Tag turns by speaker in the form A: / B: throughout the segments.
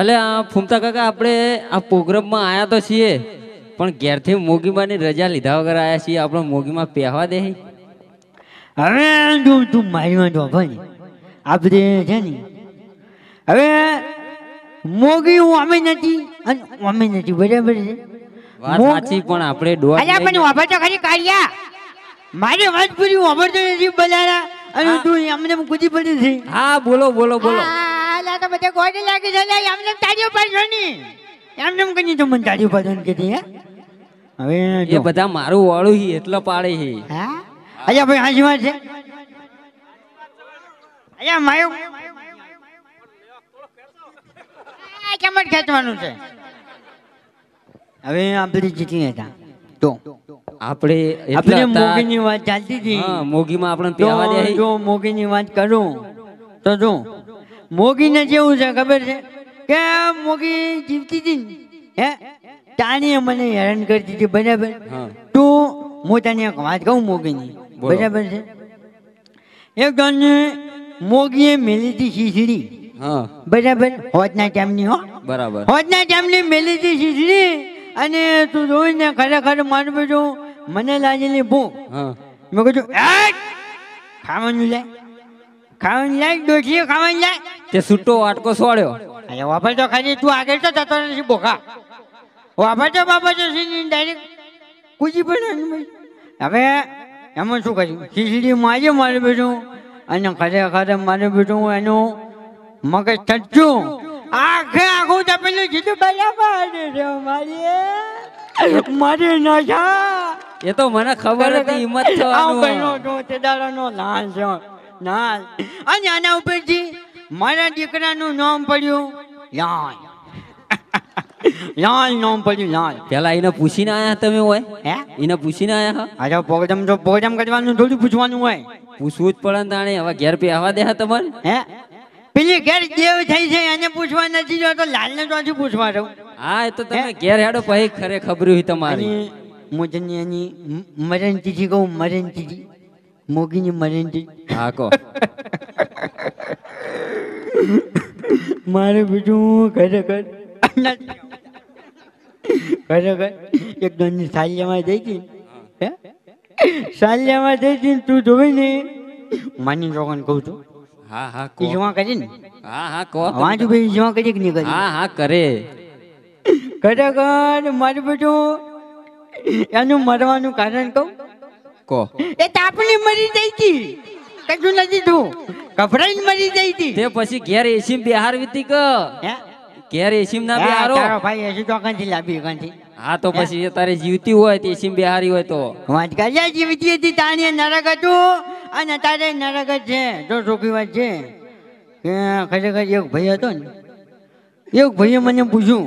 A: એટલે આ ફૂમતા કાકા આપણે આ પ્રોગ્રામમાં આવ્યા તો છીએ પણ ઘેરથી મોગીમાની રજા લીધા વગર આવ્યા છીએ આપણે મોગીમાં પહેવા દે
B: હવે તું તું મારી જો ભાઈ આપણે છે ને હવે મોગી હું અમે નથી અને અમે નથી બરાબર છે
A: વાત સાચી પણ આપણે ડોળ અલ્યા પણ વાપર
B: તો ખરી કાઢ્યા મારી વાત પૂરી વાપરતો નથી બજારા અને તું અમને કૂદી પડી છે હા બોલો બોલો બોલો તો બધા ગોડ લાગી જાય એમને તાળીઓ પાડશો ની એમને કઈ તો મને તાળીઓ પાડો કીધી
A: હવે એ બધા મારું વાળું હી એટલે પાડે હી હા અજા ભાઈ હાજી છે અજા માયો
B: કેમ જ ખેંચવાનું છે હવે આપણે જીતી હતા તો આપણે આપણે મોગીની વાત ચાલતી હતી મોગીમાં આપણે તો મોગીની વાત કરું તો શું મોગીને જેવું છે ખબર છે કે મોગી જીવતી હતી હે તાણીએ મને હેરાન કરતી હતી બરાબર તું હું તને એક વાત કહું મોગીની બરાબર છે એક તને મોગીએ મેલી હતી શીશડી બરાબર હોજના ટાઈમની હો બરાબર હોજના ટાઈમની મેલી હતી શીશડી અને તું જોઈને ખરેખર મારું બધું મને લાગેલી ભૂખ મેં કહું કીધું ખાવાનું લે ખાવાની લાય દોઢીઓ ખાવાની લાય તે છૂટો વાટકો સોડ્યો અહીંયા વાપરતો ખાલી તું આગળ તો જતો નથી બોખા વાપરતો બાપરતો ડાયરેક્ટ કૂદી પણ હવે એમાં શું કર્યું ખીચડી માજે મારું બેઠું અને ખરેખર મારું બેઠું એનું મગજ થચું આખે આખું પેલું જીતું બરાબર મારી
A: મારી નશા એ તો મને ખબર હતી હિંમત થવાનું
B: દાડાનો લાન છે ના અને આના ઉપરથી મારા દીકરાનું નામ પડ્યું લાલ લાલ નામ પડ્યું લાલ પેલા એને
A: પૂછીને આયા તમે હોય હે એને પૂછીને આયા આજે પોગજમ તો પોગજમ કરવાનું થોડું પૂછવાનું હોય પૂછવું જ પડે ને તાણે હવે ઘેર પે આવવા દે તમારે હે પેલી ઘેર દેવ થઈ છે એને પૂછવા નથી જો તો લાલને તો હજુ પૂછવા રહું હા એ તો તમે ઘેર હેડો પછી ખરે ખબર હોય તમારી મુજની એની મરણ ચીજી કહું મરણ ચીજી મોગીની મરેન્ટી હા
B: કો મારે બીજું ખરેખર ખરેખર એક દોની સાલિયામાં જઈ હતી હે સાલિયામાં જઈ હતી તું જોઈ ને માની રોકન કહું છું હા હા કો જોવા કરી ને હા હા કો વાંજુ ભાઈ જમા કરી કે નહીં કરી હા હા કરે ખરેખર મારે બીજું એનું મરવાનું કારણ કહું કો એ તાપલી મરી જઈ
A: હતી કજુ નથી તું ગભરાઈને મરી જઈ હતી તે પછી ઘેર એસીમ બિહાર વીતી ક ઘેર એસીમ ના બિહારો ભાઈ એસી તો કંથી લાવી કંથી હા તો પછી એ તારે જીવતી હોય તે એસીમ બિહારી હોય તો વાંચકાજા જીવતી હતી તાણીએ નરક હતું
B: અને તારે નરક જ છે જો સુખી વાત છે કે ખરેખર એક ભાઈ હતો ને એક ભાઈએ મને પૂછ્યું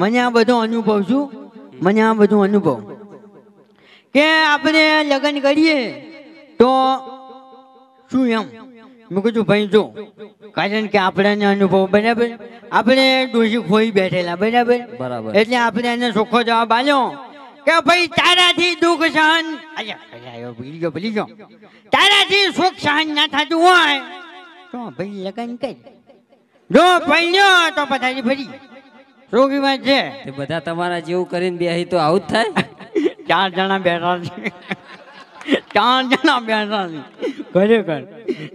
B: મને આ બધો અનુભવ છું મને આ બધું અનુભવ કે આપણે લગ્ન કરીએ તો શું એમ મેં કીધું ભાઈ જો કારણ કે આપણને અનુભવ બરાબર આપણે ડોસી ખોઈ બેઠેલા બરાબર બરાબર એટલે આપણે એને ચોખ્ખો જવાબ આવ્યો કે ભાઈ તારાથી દુઃખ સહન ભૂલી ગયો ભૂલી ગયો તારાથી સુખ સહન ના થતું હોય
A: તો ભાઈ લગ્ન કરી જો પૈણ્યો તો પથારી ફરી શું વાત છે બધા તમારા જેવું કરીને બે તો આવું જ થાય ચાર જણા બેઠા છે ચાર જણા બેઠા છે
B: ખરેખર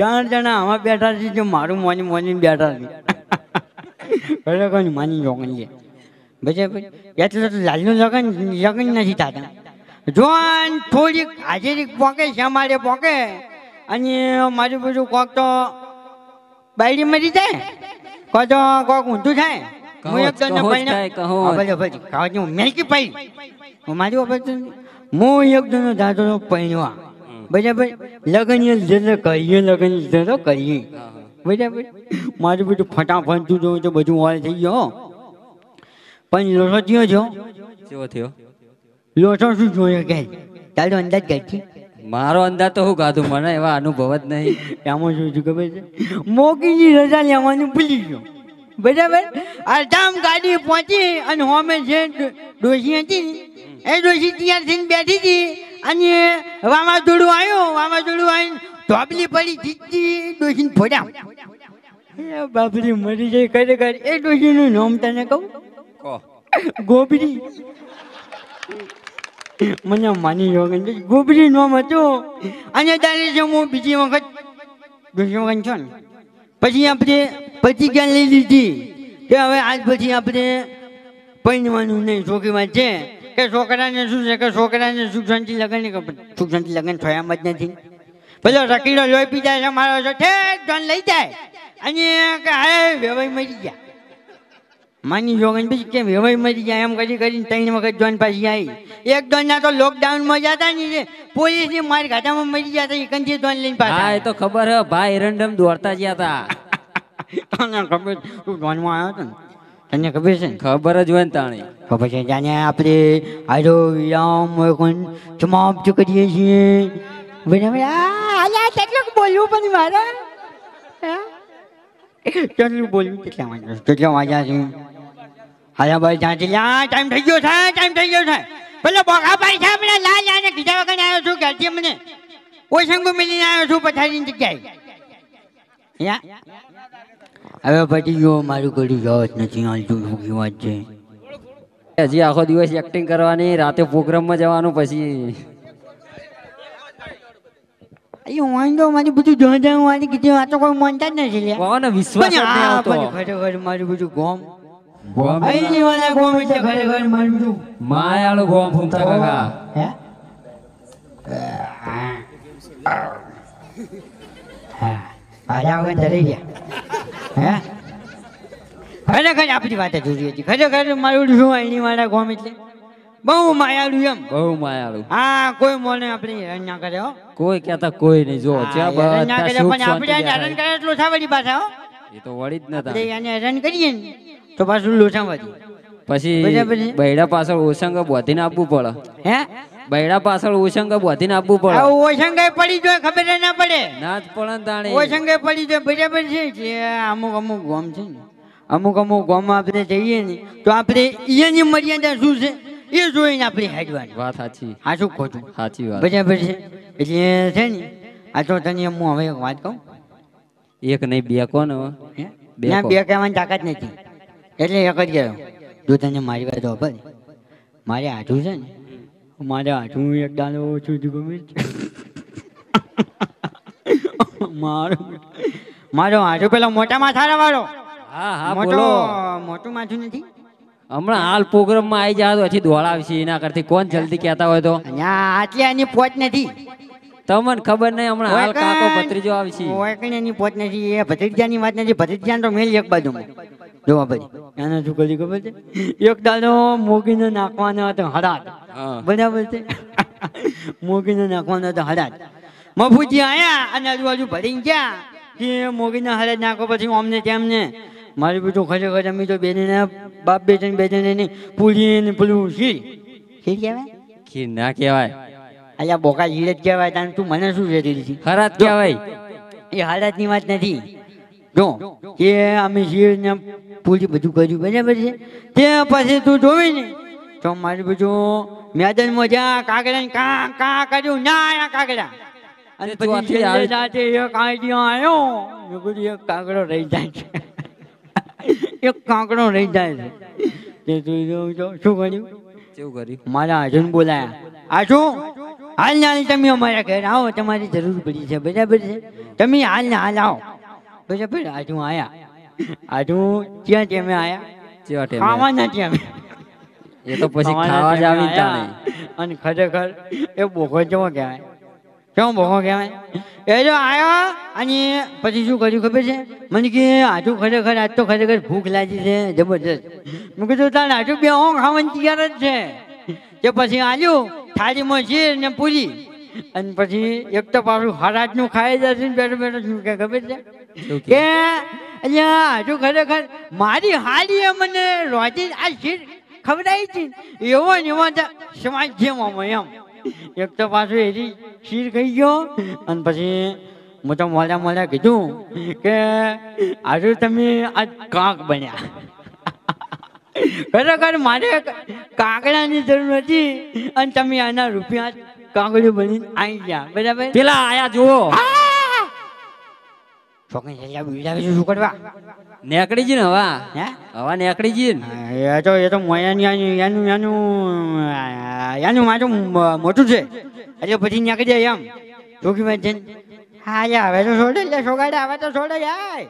B: ચાર જણા આમાં બેઠા છે જે મારું મોની મોની બેઠા છે ખરેખર માની જોગન છે બજે એટલે તો લાલનું લગન લગન નથી થતા જો થોડીક હાજરી પોકે છે અમારે પોકે અને મારું બધું કોક તો બાયડી મરી જાય કોક કોક ઊંધું થાય લોટો થયો લોટો શું જોયો કે તારો અંદાજ કાઢી
A: મારો અંદાજ તો હું ગાધું મને એવા અનુભવ જ નહીં એમાં શું છું ખબર છે
B: મોકીની રજા લેવાનું ભૂલી ગયો બરાબર અડધામ ગાડી પહોંચી અને અમે જે ડોસી હતી એ ડોસી ત્યાં થઈને બેઠી હતી અને વાવાઝોડું આવ્યું વાવાઝોડું આવીને ધોબલી પડી જીતી ડોસીને ફોડ્યા બાપરી મરી જઈ ખરેખર એ ડોસીનું નામ તને કહું ગોબરી મને માની જોગન ગોબરી નામ હતું અને દાદા હું બીજી વખત ડોસી વખત છો ને પછી આપણે પછી ક્યાં લઈ લીધી કે હવે આજ પછી આપણે પહેરવાનું નહીં છોકરીમાં છે કે છોકરાને શું છે કે છોકરાને સુખ શાંતિ લગ્ન નહીં સુખ શાંતિ લગ્ન થયામાં જ નથી પેલો રકીડો લોહી પી જાય છે મારો ઠેક ધન લઈ જાય અને કે હે વેવાઈ મરી ગયા માની જોગન પછી કેમ વેવાઈ મરી ગયા એમ કરી કરીને ત્રણ વખત જોન પાછી
A: આવી
B: એક જોન તો લોકડાઉનમાં જતા ને પોલીસ ની મારી ઘાટામાં મરી ગયા હતા એકંદરી જોન
A: લઈને પાછા એ તો ખબર હે ભાઈ રંડમ દોડતા ગયા હતા તને ખબર તું જોનમાં આવ્યો હતો ને તને ખબર છે ખબર જ હોય ને તાણી
B: ખબર છે જાને આપણે આજો વિરામ કોણ સમાપ્ત કરીએ છીએ બરાબર આ કેટલું બોલ્યું પણ મારે કેટલું બોલ્યું કેટલા વાગ્યા કેટલા વાગ્યા છે હાલા ભાઈ ત્યાંથી લા ટાઈમ થઈ ગયો છે ટાઈમ થઈ ગયો છે પેલો ભાઈ છે આપણે લા લાને કીધા વગર આવ્યો છું ઘરથી મને કોઈ ઓસંગો મિલીને આવ્યો
A: છું પથારીની જગ્યાએ યા
B: હવે પટી ગયો મારું કોઈ જવાબ નથી હાલતું શું વાત છે
A: હજી આખો દિવસ એક્ટિંગ કરવાની રાતે પ્રોગ્રામમાં જવાનું પછી એ
B: વાંધો મારી બધું જ્યાં જ્યાં મારી કીધી વાતો કોઈ માનતા જ નથી લે કોને
A: મારું બધું ગોમ ગોમ ગોમ છે ખરેખર મારું
B: હા આયા ગયા હે ખરેખર આપણી વાતે જોઈએ છે ખરેખર મારું શું એની મારા ગોમ એટલે બહુ
A: માયાળુ એમ બહુ માયાળુ હા કોઈ મોને આપણે હેરાન કરે હો કોઈ કહેતા કોઈ નહીં જો ત્યાં બધા સુખ પણ આપણે હેરાન
B: કરે એટલું સાવડી પાછા હો
A: એ તો વળી જ ન થાય
B: એને હેરાન કરીએ ને તો પાછું લોસા
A: પછી બૈડા પાછળ ઓસંગ બોધીને આપવું પડે હે બૈડા પાછળ ઓશંગ ને આપવું પડે
B: ઓશંગ પડી જોઈએ ખબર ના
A: પડે ના જ પડે તાણે ઓશંગ
B: પડી જોઈએ બરાબર છે અમુક અમુક ગોમ છે ને અમુક અમુક ગોમમાં આપણે જઈએ ને તો આપણે એની મર્યાદા શું છે એ જોઈને આપણે હેડવાની વાત સાચી હા શું ખોટું સાચી વાત બરાબર છે એટલે છે ને આ તો તને હું હવે એક વાત કહું એક નહીં બે કોણ હવે બે બે કહેવાની તાકાત નથી એટલે એક જ ગયો તું તને મારી વાત ખબર મારે આઠું છે ને મારા હાથું એક ડાલો ઓછું છું ગમે
A: મારો મારો હાથું પેલો મોટા માથારા વાળો
B: હા હા મોટો મોટું માથું નથી
A: હમણાં હાલ પ્રોગ્રામમાં આવી જાય તો હજી દોડાવશે એના કરતી કોણ જલ્દી કહેતા હોય તો આટલી આની પોચ નથી તમને ખબર નહીં હમણાં હાલ
B: કાકો ભત્રીજો આવશે ઓકણેની પોચ નથી એ ભત્રીજાની વાત નથી ભત્રીજાને તો મેલ એક બાજુ જોવા ભાઈ એને શું કરી ખબર છે એક દાડો મોગીને નાખવાનો હતો હરાટ બરાબર છે મોગીને નાખવાના તો હરાજ મફુજી આયા અને આજુબાજુ ભરીને ગયા કે મોગીને હરાજ નાખો પછી અમને તેમને મારી બધું ખરેખર અમે તો બેને બાપ બે જણ એની પૂરી ને પેલું ખીર ખીર કહેવાય
A: ખીર ના કહેવાય
B: અહીંયા બોકા જ કહેવાય તાને તું મને શું છે હરાજ કહેવાય એ હરાજની વાત નથી જો કે અમે શીર ને પૂરી બધું કર્યું બરાબર છે તે પછી તું જોવી ને તો મારી બીજું મેદાનમાં જ્યાં કાગડા કા કા કર્યું ના કાગડા અને પછી સાથે એક આઈડિયો આવ્યો બીજું એક કાગડો રહી જાય છે એક કાંકડો રહી જાય છે તે તું શું કર્યું કેવું કર્યું મારા અર્જુન બોલાયા શું હાલ ને હાલ તમે અમારા ઘરે આવો તમારી જરૂર પડી છે બરાબર છે તમે હાલ ને હાલ આવો બરાબર આજુ આયા આજુ ક્યાં ટેમે આયા ખાવાના અમે એ તો પછી ખાવા જ તાણે અને ખરેખર એ બોખો ચમો કહેવાય કેમ ભોગો કહેવાય એ જો આવ્યો અને પછી શું કર્યું ખબર છે મને કે આજુ ખરેખર આજ તો ખરેખર ભૂખ લાગી છે જબરજસ્ત મેં કીધું તાને આજુ બે હું ખાવાની તૈયાર જ છે કે પછી આલ્યું થાળીમાં જીર ને પૂરી અને પછી એક તો પાછું નું ખાઈ જશે બેઠું બેઠું શું કે ખબર છે કે અહીંયા હજુ ખરેખર મારી હાડી એ મને રોજી આ શીર ખવડાવી હતી એવો ને એવો સમાજ એક તો પાછું એથી ખીર ખાઈ ગયો અને પછી હું તો મોડા મોડા કીધું કે આજે તમે આ કાંક બન્યા ખરેખર મારે કાંકડાની જરૂર હતી અને તમે આના રૂપિયા કાંકડી બની આવી ગયા બરાબર પેલા આયા
A: જુઓ નેકડી જી ને હવા હે હવા નેકડી જી
B: ને એ તો એ તો મોયાની એનું એનું એનું મોટું છે એટલે પછી નેકડી જાય એમ શોખીન જઈને હા હવે તો છોડે લે છોગાડે હવે તો છોડે જાય